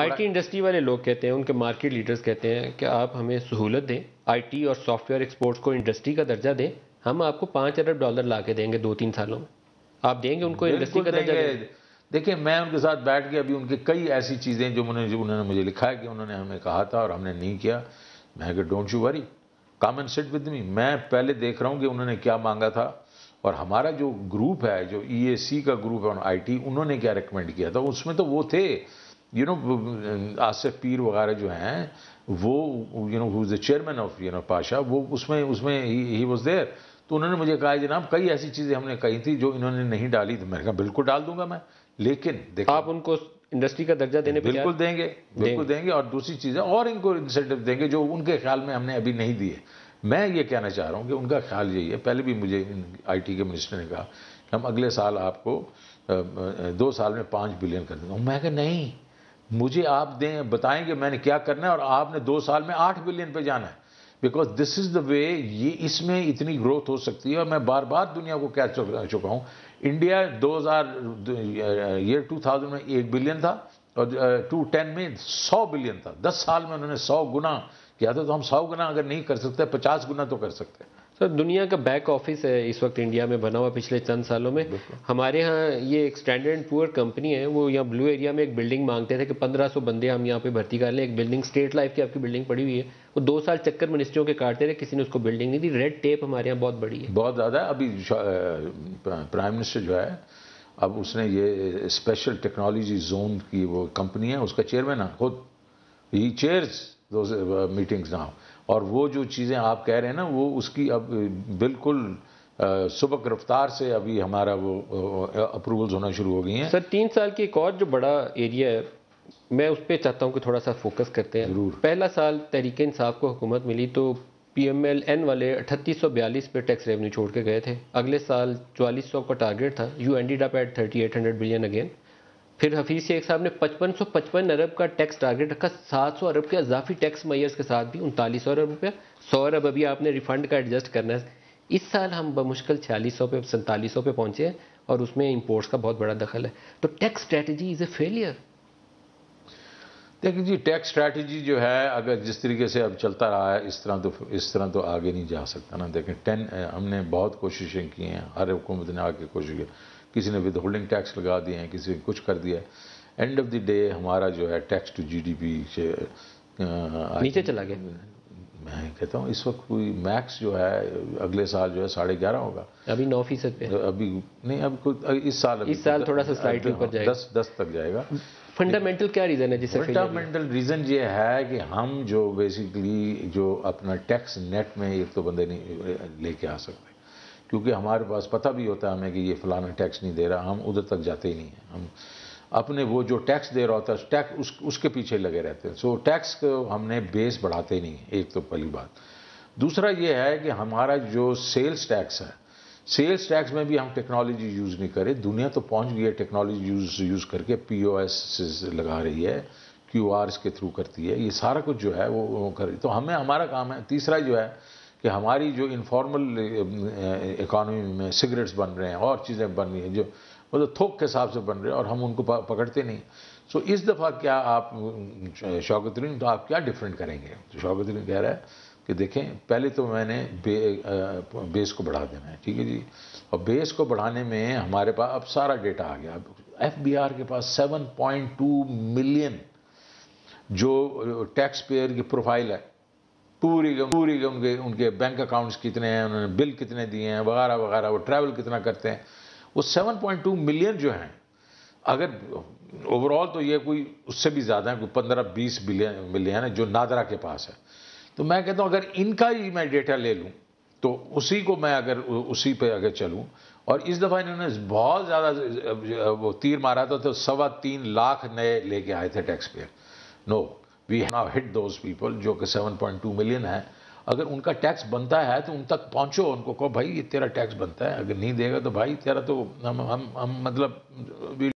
IT industry वाले लोग कहते हैं उनके मार्केट लीडर्स कहते हैं कि आप हमें सहूलत दें आईटी और सॉफ्टवेयर एक्सपोर्ट्स को इंडस्ट्री का दर्जा दें हम आपको पाँच अरब डॉलर ला के देंगे दो तीन सालों में आप देंगे उनको इंडस्ट्री का दर्जा देखिए मैं उनके साथ बैठ के अभी उनके कई ऐसी चीज़ें जो उन्होंने उन्होंने मुझे लिखा है कि उन्होंने हमें कहा था और हमने नहीं किया मैं कि don't you worry come on sit with me मैं पहले देख रहा हूँ कि उन्होंने क्या मांगा था और हमारा जो ग्रुप है जो ई e का ग्रुप है आई टी उन्होंने क्या रिकमेंड किया था उसमें तो वो थे यू नो आसिफ पीर वगैरह जो हैं वो you know who is the chairman of you know Pasha वो उसमें उसमें ही वॉज देयर तो उन्होंने मुझे कहा जनाब कई ऐसी चीज़ें हमने कही थी जो इन्होंने नहीं डाली तो मैंने कहा बिल्कुल डाल दूंगा मैं लेकिन देखो आप उनको इंडस्ट्री का दर्जा देने बिल्कुल देंगे बिल्कुल देंगे और दूसरी चीज़ें और इनको इंसेंटिव देंगे जो उनके ख्याल में हमने अभी नहीं दिए मैं ये कहना चाह रहा हूँ कि उनका ख्याल यही है पहले भी मुझे आईटी के मिनिस्टर ने कहा हम अगले साल आपको दो साल में पाँच बिलियन कर देंगे मैं कहा नहीं मुझे आप दें बताएं कि मैंने क्या करना है और आपने दो साल में आठ बिलियन पे जाना है because this is the way ये इसमें इतनी ग्रोथ हो सकती है और मैं बार बार दुनिया को कह चुका हूँ इंडिया 2000 ईयर 2000 में एक बिलियन था और 210 uh, में 100 बिलियन था 10 साल में उन्होंने 100 गुना किया था तो हम 100 गुना अगर नहीं कर सकते 50 गुना तो कर सकते हैं सर दुनिया का बैक ऑफिस है इस वक्त इंडिया में बना हुआ पिछले चंद सालों में हमारे यहाँ ये एक स्टैंडर्ड पुअर कंपनी है वो यहाँ ब्लू एरिया में एक बिल्डिंग मांगते थे कि 1500 बंदे हम यहाँ पे भर्ती कर लें एक बिल्डिंग स्टेट लाइफ की आपकी बिल्डिंग पड़ी हुई है वो दो साल चक्कर मिनिस्ट्रियों के काटते रहे किसी ने उसको बिल्डिंग नहीं दी रेड टेप हमारे यहाँ बहुत बड़ी है बहुत ज़्यादा अभी प्राइम मिनिस्टर जो है अब उसने ये स्पेशल टेक्नोलॉजी जोन की वो कंपनी है उसका चेयरमैन है खुद ही चेयर्स दो मीटिंग्स नाउ और वो जो चीज़ें आप कह रहे हैं ना वो उसकी अब बिल्कुल सुबह रफ्तार से अभी हमारा वो अप्रूवल्स होना शुरू हो गई हैं सर तीन साल की एक और जो बड़ा एरिया है मैं उस पर चाहता हूँ कि थोड़ा सा फोकस करते हैं जरूर पहला साल तहरीक इंसाफ को हुकूमत मिली तो पी एम एल एन वाले अठतीस सौ बयालीस पे टैक्स रेवेन्यू छोड़ के गए थे अगले साल चवालीस सौ का टारगेट था यू डी डा पैट thirty eight hundred billion again फिर हफीज़ शेख साहब ने पचपन सौ पचपन अरब का टैक्स टारगेट रखा सात सौ अरब के अजाफी टैक्स मैयर्स के साथ भी उनतालीस सौ अरब रुपया सौ अरब अभी आपने रिफंड का एडजस्ट करना है इस साल हम बमुश्किल छियालीस सौ पे सैंतालीस सौ पे पहुंचे हैं और उसमें इंपोर्ट्स का बहुत बड़ा दखल है तो tax strategy is a failure देखिए जी टैक्स स्ट्रैटेजी जो है अगर जिस तरीके से अब चलता रहा है इस तरह तो इस तरह तो आगे नहीं जा सकता ना देखें टेन हमने बहुत कोशिशें की हैं हर हुकूमत ने आके कोशिश की किसी ने विद होल्डिंग टैक्स लगा दिए हैं किसी ने कुछ कर दिया है एंड ऑफ द डे हमारा जो है टैक्स टू पी से नीचे चला गया मैं कहता हूँ इस वक्त कोई मैक्स जो है अगले साल जो है साढ़े ग्यारह होगा अभी नौ फीसद अभी नहीं अब इस साल इस साल थोड़ा सा स्लाइड हाँ, ऊपर जाएगा दस दस तक जाएगा फंडामेंटल क्या रीज़न है जिससे फंडामेंटल रीज़न ये है कि हम जो बेसिकली जो अपना टैक्स नेट में एक तो बंदे नहीं लेके आ सकते क्योंकि हमारे पास पता भी होता है हमें कि ये फलाना टैक्स नहीं दे रहा हम उधर तक जाते ही नहीं हैं हम अपने वो जो टैक्स दे रहा होता है टैक्स उस, उसके पीछे लगे रहते हैं सो so, टैक्स को हमने बेस बढ़ाते नहीं एक तो पहली बात दूसरा ये है कि हमारा जो सेल्स टैक्स है सेल्स टैक्स में भी हम टेक्नोलॉजी यूज़ नहीं करें दुनिया तो पहुंच गई है टेक्नोलॉजी यूज़ यूज़ करके पीओएस लगा रही है क्यू के थ्रू करती है ये सारा कुछ जो है वो, वो कर तो हमें हमारा काम है तीसरा जो है कि हमारी जो इनफॉर्मल इकोनॉमी में सिगरेट्स बन रहे हैं और चीज़ें बन रही हैं जो मतलब थोक के हिसाब से बन रहे हैं और हम उनको पकड़ते नहीं सो इस दफ़ा क्या आप शौकतरीन तो आप क्या डिफरेंट करेंगे तो शौकतरीन कह रहा है कि देखें पहले तो मैंने बे, आ, बेस को बढ़ा देना है ठीक है जी और बेस को बढ़ाने में हमारे पास अब सारा डेटा आ गया एफ बी आर के पास 7.2 मिलियन जो टैक्स पेयर की प्रोफाइल है पूरी पूरी के उनके बैंक अकाउंट्स कितने हैं उन्होंने बिल कितने दिए हैं वगैरह वगैरह वो ट्रैवल कितना करते हैं वो 7.2 मिलियन जो हैं अगर ओवरऑल तो ये कोई उससे भी ज़्यादा है कोई पंद्रह बीस बिलियन मिलियन है जो नादरा के पास है तो मैं कहता हूँ अगर इनका ही मैं डेटा ले लूँ तो उसी को मैं अगर उसी पे अगर चलूँ और इस दफ़ा इन्होंने बहुत ज़्यादा वो तीर मारा था तो सवा तीन लाख नए लेके आए थे tax payer no we now hit those people जो कि 7.2 मिलियन है अगर उनका टैक्स बनता है तो उन तक पहुंचो उनको कहो भाई ये तेरा टैक्स बनता है अगर नहीं देगा तो भाई तेरा तो हम हम हम मतलब